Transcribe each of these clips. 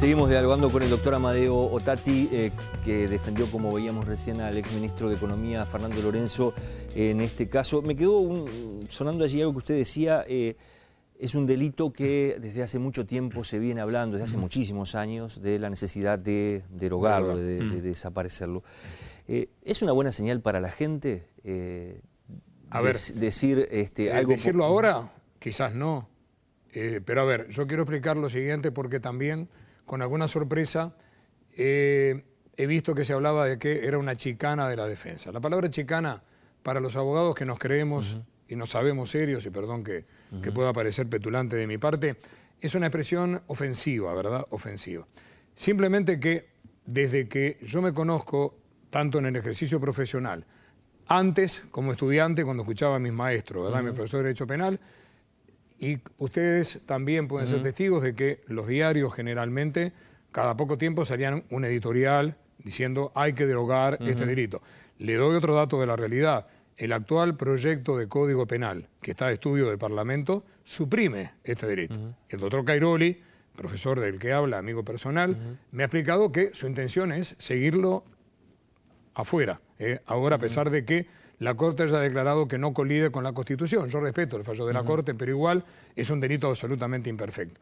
Seguimos dialogando con el doctor Amadeo Otati, eh, que defendió, como veíamos recién, al exministro de Economía, Fernando Lorenzo, en este caso. Me quedó sonando allí algo que usted decía, eh, es un delito que desde hace mucho tiempo se viene hablando, desde hace muchísimos años, de la necesidad de derogarlo, de, desaparecerlo. Eh, ¿Es una buena señal para la gente a ver, decir este, algo? Decirlo ahora, quizás no. pero a ver, yo quiero explicar lo siguiente porque también con alguna sorpresa, eh, he visto que se hablaba de que era una chicana de la defensa. La palabra chicana, para los abogados que nos creemos y nos sabemos serios, y perdón que, pueda parecer petulante de mi parte, es una expresión ofensiva, ¿verdad? Ofensiva. Simplemente que desde que yo me conozco, tanto en el ejercicio profesional, antes como estudiante, cuando escuchaba a mis maestros, ¿verdad? Mi profesor de Derecho Penal, y ustedes también pueden ser testigos de que los diarios generalmente cada poco tiempo salían un editorial diciendo hay que derogar este delito. Le doy otro dato de la realidad. El actual proyecto de Código Penal, que está de estudio del Parlamento, suprime este delito. El doctor Cairoli, profesor del que habla, amigo personal, me ha explicado que su intención es seguirlo afuera, eh, ahora a pesar de que la Corte ha declarado que no colide con la Constitución. Yo respeto el fallo de la Corte, pero igual es un delito absolutamente imperfecto.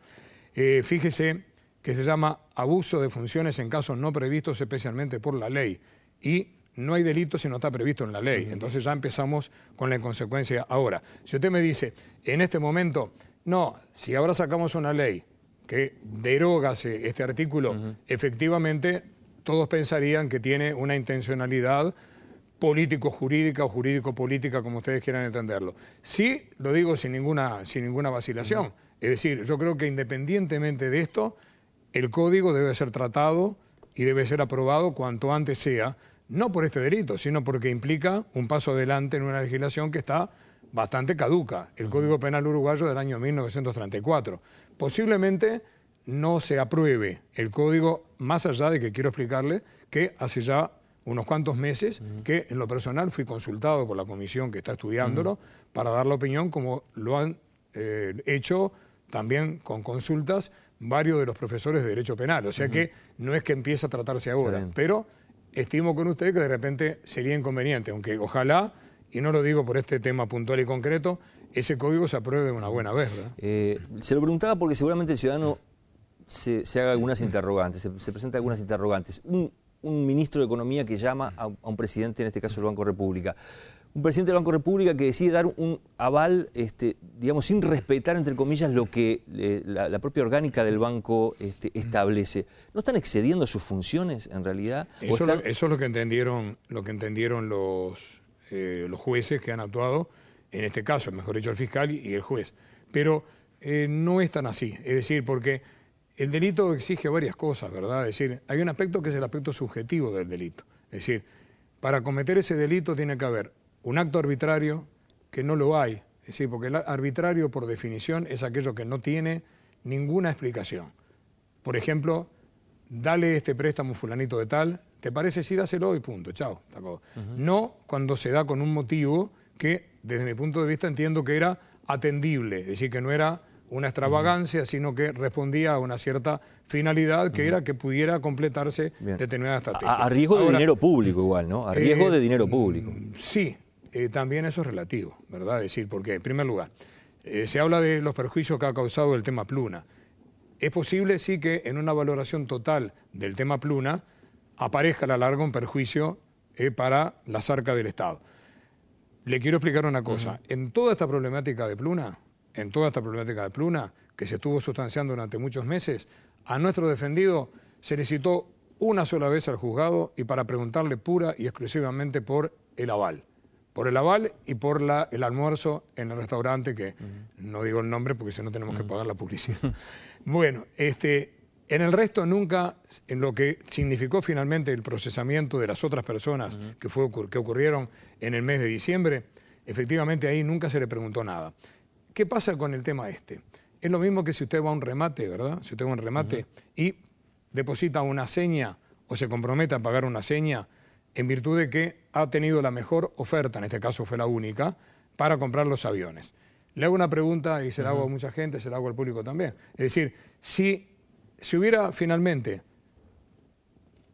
Eh, fíjese que se llama abuso de funciones en casos no previstos especialmente por la ley. Y no hay delito si no está previsto en la ley. Entonces ya empezamos con la inconsecuencia ahora. Si usted me dice, en este momento, no, si ahora sacamos una ley que derogase este artículo, efectivamente todos pensarían que tiene una intencionalidad político-jurídica o jurídico-política, como ustedes quieran entenderlo. Sí, lo digo sin ninguna, sin ninguna vacilación. Es decir, yo creo que independientemente de esto, el código debe ser tratado y debe ser aprobado cuanto antes sea, no por este delito, sino porque implica un paso adelante en una legislación que está bastante caduca, el Código Penal Uruguayo del año 1934. Posiblemente no se apruebe el código, más allá de que quiero explicarle que hace ya unos cuantos meses, que en lo personal fui consultado por la comisión que está estudiándolo para dar la opinión, como lo han eh, hecho también con consultas varios de los profesores de Derecho Penal. O sea que no es que empiece a tratarse ahora, pero estimo con usted que de repente sería inconveniente, aunque ojalá, y no lo digo por este tema puntual y concreto, ese código se apruebe de una buena vez. Eh, se lo preguntaba porque seguramente el ciudadano se, haga algunas interrogantes, se, se presenta algunas interrogantes un ministro de Economía que llama a, un presidente, en este caso el Banco República un presidente del Banco República que decide dar un aval, este, digamos, sin respetar, entre comillas, lo que eh, la, propia orgánica del banco este, establece. ¿No están excediendo sus funciones, en realidad? Eso, es lo que entendieron, lo que entendieron los, eh, los jueces que han actuado, en este caso, mejor dicho, el fiscal y, el juez. Pero eh, no es tan así. Es decir, porque el delito exige varias cosas, ¿verdad? Es decir, hay un aspecto que es el aspecto subjetivo del delito. Es decir, para cometer ese delito tiene que haber un acto arbitrario que no lo hay. Es decir, porque el arbitrario por definición es aquello que no tiene ninguna explicación. Por ejemplo, dale este préstamo fulanito de tal, ¿te parece? Sí, dáselo y punto, chao. No cuando se da con un motivo que desde mi punto de vista entiendo que era atendible, es decir, que no era una extravagancia, sino que respondía a una cierta finalidad que era que pudiera completarse determinada estrategia. A, riesgo de dinero público igual, ¿no? A riesgo eh, de dinero mm, público. Sí, eh, también eso es relativo, ¿verdad? Es decir, porque en primer lugar, eh, se habla de los perjuicios que ha causado el tema Pluna. Es posible sí que en una valoración total del tema Pluna aparezca a la larga un perjuicio para la arca del Estado. Le quiero explicar una cosa. En toda esta problemática de Pluna, en toda esta problemática de Pluna, que se estuvo sustanciando durante muchos meses, a nuestro defendido se le citó una sola vez al juzgado y para preguntarle pura y exclusivamente por el aval. Por el aval y por la, el almuerzo en el restaurante, que no digo el nombre porque si no tenemos que pagar la publicidad. bueno, este, en el resto nunca, en lo que significó finalmente el procesamiento de las otras personas que, que ocurrieron en el mes de diciembre, efectivamente ahí nunca se le preguntó nada. ¿Qué pasa con el tema este? Es lo mismo que si usted va a un remate, ¿verdad? Si usted va a un remate y deposita una seña o se compromete a pagar una seña en virtud de que ha tenido la mejor oferta, en este caso fue la única, para comprar los aviones. Le hago una pregunta y se la hago a mucha gente, se la hago al público también. Es decir, si, hubiera finalmente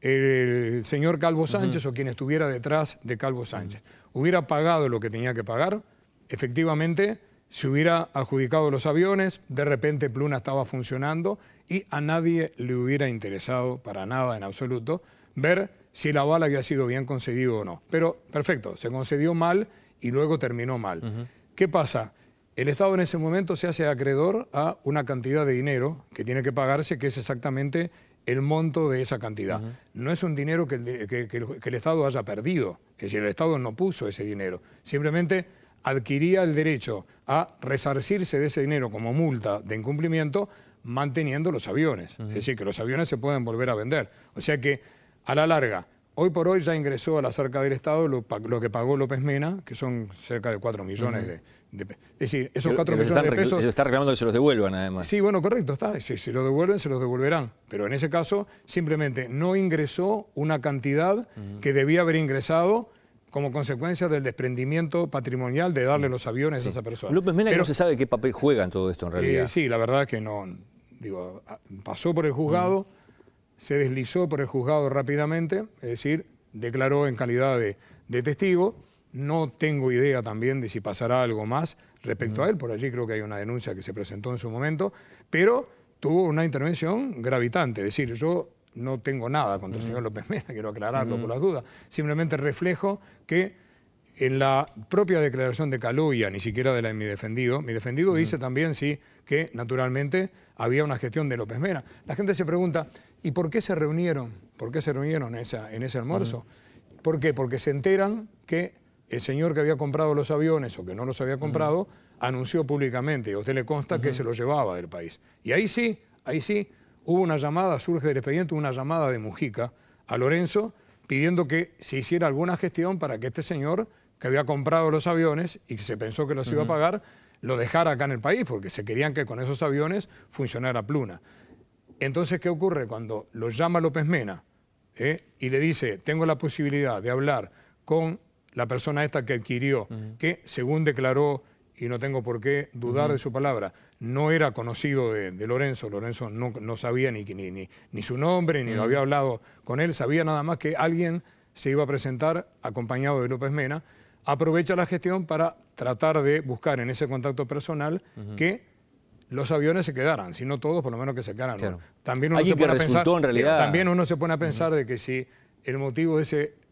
el señor Calvo Sánchez o quien estuviera detrás de Calvo Sánchez hubiera pagado lo que tenía que pagar, efectivamente se hubiera adjudicado los aviones, de repente Pluna estaba funcionando y a nadie le hubiera interesado para nada en absoluto ver si la bala había sido bien concedido o no. Pero perfecto, se concedió mal y luego terminó mal. ¿Qué pasa? El Estado en ese momento se hace acreedor a una cantidad de dinero que tiene que pagarse, que es exactamente el monto de esa cantidad. No es un dinero que, el, que el Estado haya perdido, es decir, el Estado no puso ese dinero. Simplemente adquiría el derecho a resarcirse de ese dinero como multa de incumplimiento manteniendo los aviones. Es decir, que los aviones se pueden volver a vender. O sea que, a la larga, hoy por hoy ya ingresó a la cerca del Estado lo, que pagó López Mena, que son cerca de 4 millones de, pesos. Es decir, esos 4 millones de pesos... Se está reclamando que se los devuelvan, además. Sí, bueno, correcto, está. Si, se los devuelven, se los devolverán. Pero en ese caso, simplemente no ingresó una cantidad que debía haber ingresado como consecuencia del desprendimiento patrimonial de darle los aviones a esa persona. López Mena no se sabe qué papel juega en todo esto en eh, realidad. sí, la verdad que no. Digo, pasó por el juzgado, mm. se deslizó por el juzgado rápidamente, es decir, declaró en calidad de, testigo. No tengo idea también de si pasará algo más respecto a mm. él. Por allí creo que hay una denuncia que se presentó en su momento, pero tuvo una intervención gravitante. Es decir, yo no tengo nada contra el mm. señor López Mera, quiero aclararlo mm. por las dudas, simplemente reflejo que en la propia declaración de Caluya, ni siquiera de la de mi defendido, mi defendido mm. dice también, sí, que naturalmente había una gestión de López Mera. La gente se pregunta, ¿y por qué se reunieron? ¿Por qué se reunieron en, en ese almuerzo? ¿Por qué? Porque se enteran que el señor que había comprado los aviones o que no los había comprado anunció públicamente, y a usted le consta que se los llevaba del país. Y ahí sí, ahí sí, hubo una llamada, surge del expediente una llamada de Mujica a Lorenzo pidiendo que se hiciera alguna gestión para que este señor que había comprado los aviones y que se pensó que los iba a pagar, lo dejara acá en el país, porque se querían que con esos aviones funcionara Pluna. Entonces, ¿qué ocurre cuando lo llama López Mena ¿eh? y le dice, tengo la posibilidad de hablar con la persona esta que adquirió, que según declaró, y no tengo por qué dudar de su palabra, no era conocido de, Lorenzo, Lorenzo no, sabía ni, su nombre, ni lo mm. había hablado con él, sabía nada más que alguien se iba a presentar acompañado de López Mena, aprovecha la gestión para tratar de buscar en ese contacto personal que los aviones se quedaran, si no todos, por lo menos que se quedaran. También, uno se pone a pensar, realidad... también uno se pone a pensar de que si el motivo de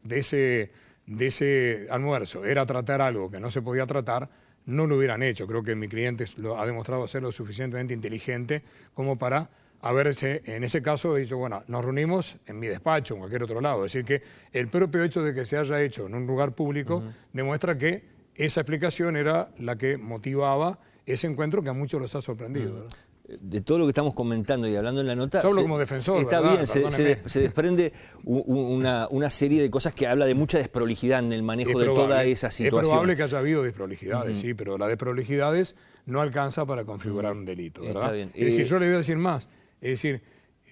ese, de ese almuerzo era tratar algo que no se podía tratar, no lo hubieran hecho. Creo que mi cliente lo ha demostrado ser lo suficientemente inteligente como para haberse, en ese caso, dicho, bueno, nos reunimos en mi despacho, en cualquier otro lado. Es decir, que el propio hecho de que se haya hecho en un lugar público demuestra que esa explicación era la que motivaba ese encuentro que a muchos los ha sorprendido de todo lo que estamos comentando y hablando en la nota... Yo como defensor, Está bien, se, desprende una, serie de cosas que habla de mucha desprolijidad en el manejo de toda esa situación. Es probable que haya habido desprolijidades, sí, pero la desprolijidades no alcanza para configurar un delito, ¿verdad? Está bien. Es decir, eh, yo le voy a decir más. Es decir,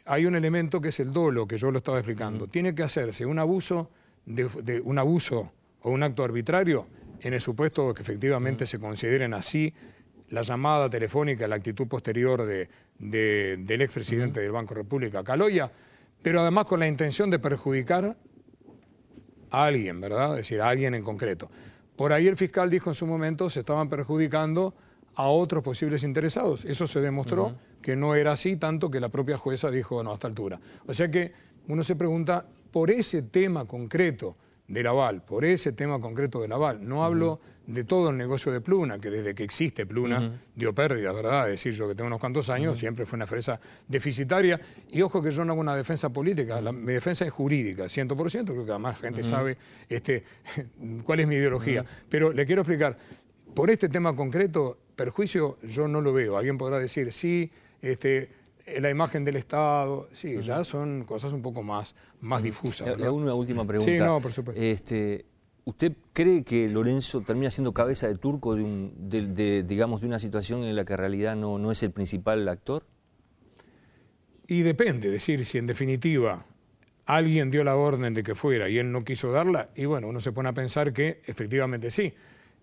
hay un elemento que es el dolo, que yo lo estaba explicando. Tiene que hacerse un abuso, de, un abuso o un acto arbitrario en el supuesto que efectivamente se consideren así la llamada telefónica, la actitud posterior de, del expresidente presidente del Banco República, Caloya, pero además con la intención de perjudicar a alguien, ¿verdad? Es decir, a alguien en concreto. Por ahí el fiscal dijo en su momento se estaban perjudicando a otros posibles interesados. Eso se demostró que no era así, tanto que la propia jueza dijo no a esta altura. O sea que uno se pregunta, por ese tema concreto, de aval, por ese tema concreto de Laval. No hablo de todo el negocio de Pluna, que desde que existe Pluna dio pérdidas, ¿verdad? Es decir, yo que tengo unos cuantos años, siempre fue una empresa deficitaria. Y ojo que yo no hago una defensa política, mi defensa es jurídica, 100%, creo que además la gente sabe este, cuál es mi ideología. Pero le quiero explicar, por este tema concreto, perjuicio yo no lo veo. Alguien podrá decir, sí, este la imagen del Estado, sí, ya son cosas un poco más, más mm. difusas. una última pregunta. Sí, no, por supuesto. Este, ¿Usted cree que Lorenzo termina siendo cabeza de turco de, un, digamos, de una situación en la que en realidad no, no es el principal actor? Y depende, es decir, si en definitiva alguien dio la orden de que fuera y él no quiso darla, y bueno, uno se pone a pensar que efectivamente sí.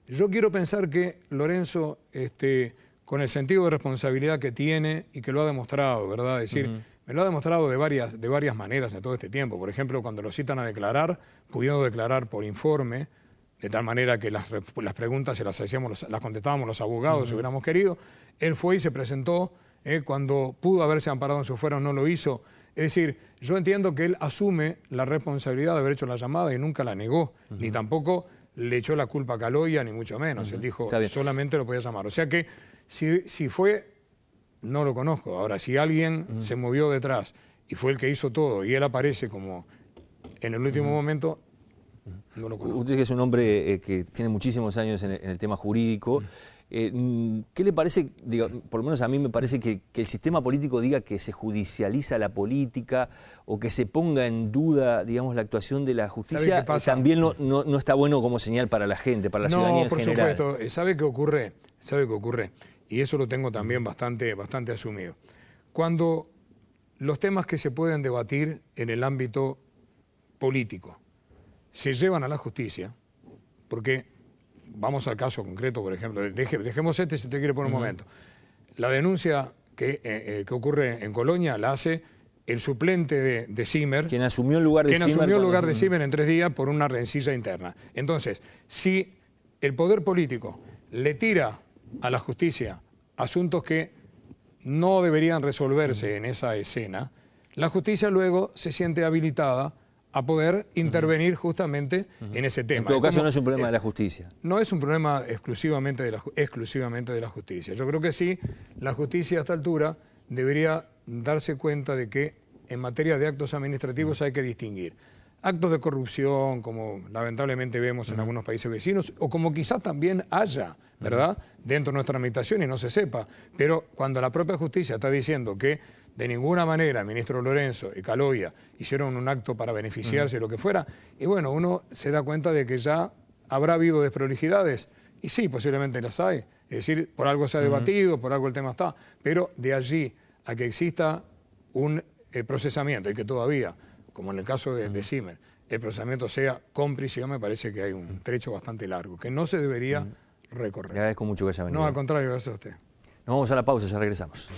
Yo quiero pensar que Lorenzo... Este, con el sentido de responsabilidad que tiene y que lo ha demostrado, ¿verdad? Es decir, me lo ha demostrado de varias, de varias maneras en todo este tiempo. Por ejemplo, cuando lo citan a declarar, pudiendo declarar por informe, de tal manera que las, preguntas se las, hacíamos, las contestábamos los abogados si hubiéramos querido, él fue y se presentó eh, cuando pudo haberse amparado en su fuero, no lo hizo. Es decir, yo entiendo que él asume la responsabilidad de haber hecho la llamada y nunca la negó, ni tampoco le echó la culpa a Caloya, ni mucho menos. Él dijo, solamente lo podía llamar. O sea que si, fue, no lo conozco. Ahora, si alguien se movió detrás y fue el que hizo todo y él aparece como en el último momento, no lo conozco. Usted es un hombre eh, que tiene muchísimos años en el, tema jurídico. Eh, mm, ¿Qué le parece, por lo menos a mí me parece que, el sistema político diga que se judicializa la política o que se ponga en duda, digamos, la actuación de la justicia? También no, no, está bueno como señal para la gente, para la ciudadanía en general. por Supuesto. ¿Sabe qué ocurre? ¿Sabe qué ocurre? y eso lo tengo también bastante, bastante asumido. Cuando los temas que se pueden debatir en el ámbito político se llevan a la justicia, porque vamos al caso concreto, por ejemplo, dejemos este si usted quiere por un momento. La denuncia eh, eh, que, ocurre en Colonia la hace el suplente de, de Zimmer. Quien asumió el lugar de quien asumió el lugar de Zimmer en tres días por una rencilla interna. Entonces, si el poder político le tira a la justicia asuntos que no deberían resolverse en esa escena, la justicia luego se siente habilitada a poder intervenir justamente en ese tema. En todo caso, no es un problema de la justicia. No es un problema exclusivamente de, la, exclusivamente de la justicia. Yo creo que sí, la justicia a esta altura debería darse cuenta de que en materia de actos administrativos hay que distinguir actos de corrupción, como lamentablemente vemos en algunos países vecinos, o como quizás también haya, ¿verdad?, dentro de nuestra administración y no se sepa. Pero cuando la propia justicia está diciendo que de ninguna manera el ministro Lorenzo y Caloya hicieron un acto para beneficiarse de lo que fuera, y bueno, uno se da cuenta de que ya habrá habido desprolijidades, y sí, posiblemente las hay, es decir, por algo se ha debatido, por algo el tema está, pero de allí a que exista un eh, procesamiento y que todavía como en el caso de, Zimmer, el procesamiento sea con prisión, me parece que hay un trecho bastante largo, que no se debería recorrer. Le agradezco mucho que haya venido. No, al contrario, gracias a usted. Nos vamos a la pausa, ya regresamos.